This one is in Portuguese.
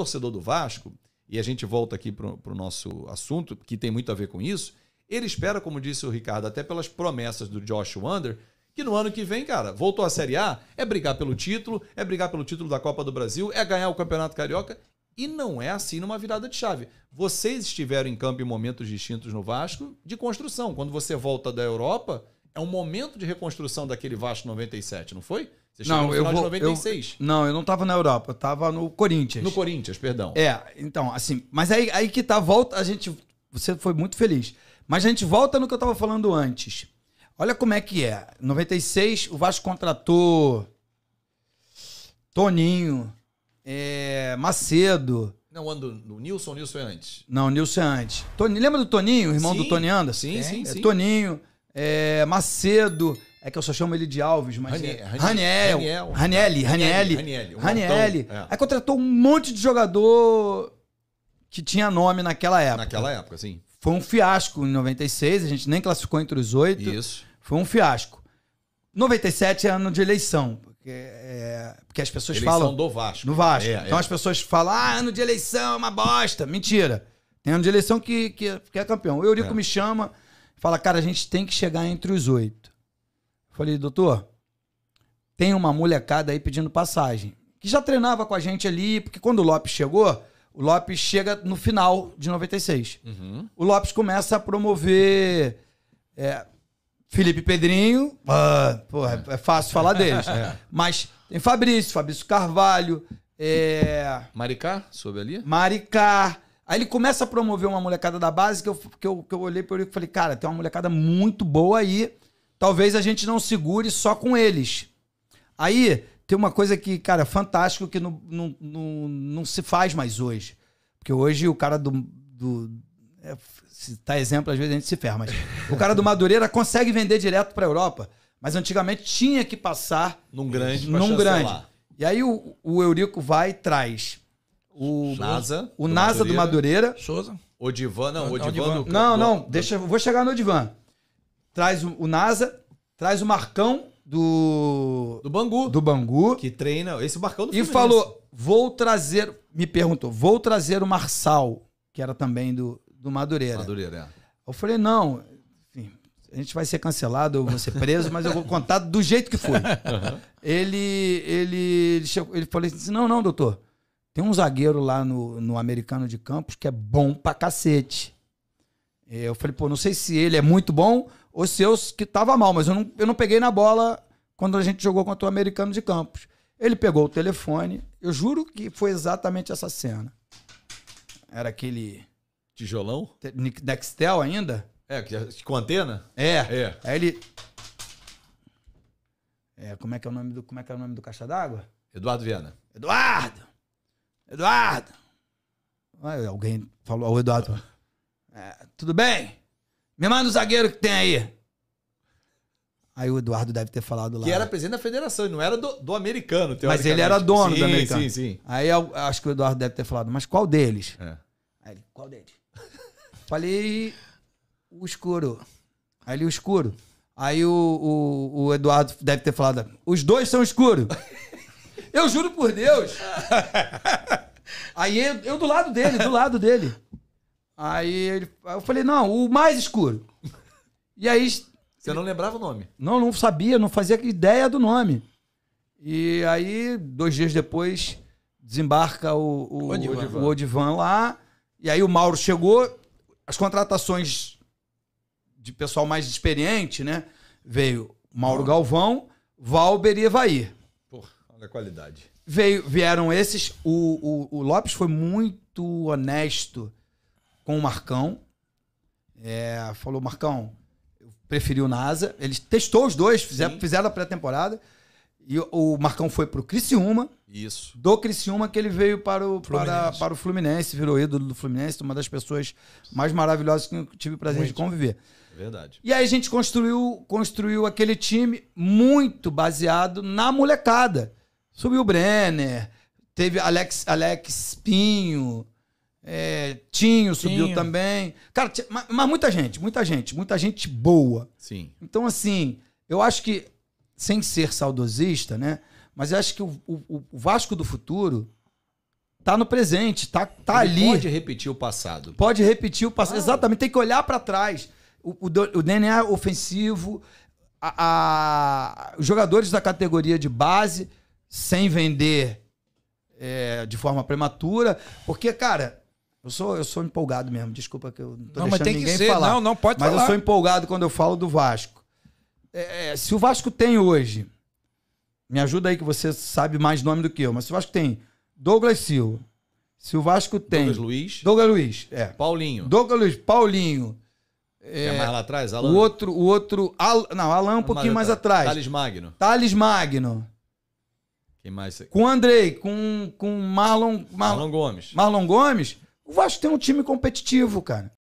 torcedor do Vasco, e a gente volta aqui para o nosso assunto, que tem muito a ver com isso, ele espera, como disse o Ricardo, até pelas promessas do Josh Wander, que no ano que vem, cara, voltou à Série A, é brigar pelo título, é brigar pelo título da Copa do Brasil, é ganhar o Campeonato Carioca. E não é assim numa virada de chave. Vocês estiveram em campo em momentos distintos no Vasco de construção. Quando você volta da Europa, é um momento de reconstrução daquele Vasco 97, não foi? Você não, no eu vou, de 96. Eu, não, eu não tava na Europa, eu tava no Corinthians. No Corinthians, perdão. É, então, assim, mas aí, aí que tá, volta, a gente. Você foi muito feliz. Mas a gente volta no que eu tava falando antes. Olha como é que é. 96, o Vasco contratou Toninho, é, Macedo. Não, ando do Nilson, o Nilson é antes. Não, o Nilson é antes. Tony, lembra do Toninho, irmão sim, do Tony Anderson? Sim, é, sim, é, sim. Toninho, é, Macedo, é que eu só chamo ele de Alves, mas. Raniel. É Raniel. Raniel. Raniel. Raniel. É. Aí contratou um monte de jogador que tinha nome naquela época. Naquela época, sim. Foi um fiasco em 96, a gente nem classificou entre os oito. Isso. Foi um fiasco. 97 é ano de eleição. Porque, é, porque as pessoas eleição falam. do Vasco. No Vasco. É, então é. as pessoas falam: ah, ano de eleição é uma bosta. Mentira. Tem ano de eleição que, que, é, que é campeão. O Eurico me chama fala: cara, a gente tem que chegar entre os oito. Falei, doutor, tem uma molecada aí pedindo passagem. Que já treinava com a gente ali, porque quando o Lopes chegou, o Lopes chega no final de 96. Uhum. O Lopes começa a promover. É, Felipe Pedrinho, ah, porra, é, é fácil falar deles. é. Mas tem Fabrício, Fabrício Carvalho. É... Maricá, soube ali? Maricá. Aí ele começa a promover uma molecada da base que eu, que eu, que eu olhei para ele e falei, cara, tem uma molecada muito boa aí talvez a gente não segure só com eles. Aí tem uma coisa que, cara, fantástico que não, não, não, não se faz mais hoje. Porque hoje o cara do. do é, se tá exemplo, às vezes a gente se ferra, mas. o cara do Madureira consegue vender direto para a Europa. Mas antigamente tinha que passar. Num grande, Num grande. E aí o, o Eurico vai e traz. O NASA. O, o do NASA Madureira, do Madureira. Souza. Odivan, não, Odivan. Não, não, deixa, vou chegar no Divan traz o, NASA, traz o Marcão do. Do Bangu. Do Bangu. Que treina. Esse é Marcão do E Fluminense. falou: vou trazer. Me perguntou, vou trazer o Marçal, que era também do, do Madureira. Madureira, é. Eu falei, não, enfim, a gente vai ser cancelado, eu vou ser preso, mas eu vou contar do jeito que foi. Uhum. Ele, ele, ele falou assim: não, não, doutor. Tem um zagueiro lá no, no americano de campos que é bom pra cacete. Eu falei, pô, não sei se ele é muito bom seus que estava mal, mas eu não, eu não peguei na bola quando a gente jogou contra o americano de Campos. Ele pegou o telefone, eu juro que foi exatamente essa cena. Era aquele. Tijolão? Nextel ainda? É, com antena? É. é. Aí ele. É, como é que é o nome do, como é que é o nome do caixa d'água? Eduardo Viana. Eduardo! Eduardo! alguém falou ao Eduardo. É, tudo bem? Me manda o zagueiro que tem aí. Aí o Eduardo deve ter falado lá. Que era presidente da federação, não era do, do americano, Mas ele era dono sim, do americano. Sim, sim. Aí eu, acho que o Eduardo deve ter falado, mas qual deles? É. Aí ele, qual deles? Falei o escuro. Aí ele, o escuro. Aí o, o, o Eduardo deve ter falado, os dois são escuros. eu juro por Deus. Aí eu, eu do lado dele, do lado dele. Aí ele, eu falei, não, o mais escuro. E aí. Você ele, não lembrava o nome? Não, não sabia, não fazia ideia do nome. E aí, dois dias depois, desembarca o, o, o, Odivan. o, Odivan lá. E aí o Mauro chegou, as contratações de pessoal mais experiente, né? Veio Mauro Galvão, Valber e Evair. Porra, olha a qualidade. Veio, vieram esses. O, o, o Lopes foi muito honesto com o Marcão. É, falou, Marcão, preferiu o NASA. Ele testou os dois, fizeram, fizeram a pré-temporada. E o Marcão foi pro Criciúma. Isso. Do Criciúma que ele veio para o, Fluminense. para, para o Fluminense, virou ídolo do Fluminense, uma das pessoas mais maravilhosas que eu tive o prazer muito. de conviver. Verdade. E aí a gente construiu, construiu aquele time muito baseado na molecada. Subiu o Brenner, teve Alex, Alex Pinho, é, Tinho, Tinho subiu também. Cara, mas, mas muita gente, muita gente, muita gente boa. Sim. Então, assim, eu acho que, sem ser saudosista, né? Mas eu acho que o, o, o Vasco do futuro tá no presente, tá, tá Ele ali. Pode repetir o passado. Pode repetir o passado. Ah. Exatamente, tem que olhar para trás. O, o, o, DNA é ofensivo, a, a, os jogadores da categoria de base, sem vender é, de forma prematura. Porque, cara, eu sou, eu sou empolgado mesmo, desculpa que eu não tô não, deixando ninguém ser. falar. Não, não pode mas falar. eu sou empolgado quando eu falo do Vasco. É, é, se o Vasco tem hoje, me ajuda aí que você sabe mais nome do que eu, mas se o Vasco tem Douglas Silva, se o Vasco tem Douglas Luiz, Douglas Luiz, é. Paulinho. Douglas Luiz, Paulinho. É, é mais lá atrás, Alan. O outro, o outro, Al, não, Alan um pouquinho mais, mais atrás. Thales Magno. Thales Magno. Quem mais? Com o Andrei, com com Marlon Marlon Gomes. Marlon Gomes. O Vasco tem um time competitivo, cara.